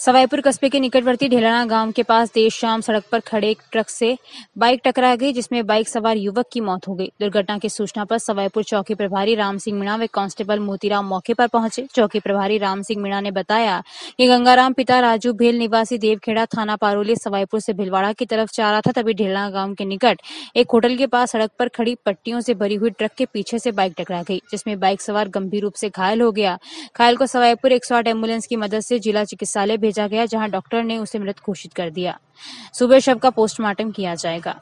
सवाईपुर कस्बे के निकटवर्ती ढेलाना गांव के पास देर शाम सड़क पर खड़े एक ट्रक से बाइक टकरा गई जिसमें बाइक सवार युवक की मौत हो गई दुर्घटना की सूचना पर सवाईपुर चौकी प्रभारी राम सिंह मीणा व कांस्टेबल मोतीराम मौके पर पहुंचे चौकी प्रभारी राम सिंह मीणा ने बताया कि गंगाराम पिता राजू भेल निवासी देवखेड़ा थाना पारोली सवाईपुर से भिलवाड़ा की तरफ जा रहा था तभी ढेलाना गाँव के निकट एक होटल के पास सड़क पर खड़ी पट्टियों से भरी हुई ट्रक के पीछे से बाइक टकरा गई जिसमें बाइक सवार गंभीर रूप से घायल हो गया घायल को सवाईपुर एक एम्बुलेंस की मदद से जिला चिकित्सालय भेजा गया जहां डॉक्टर ने उसे मृत घोषित कर दिया सुबह शव का पोस्टमार्टम किया जाएगा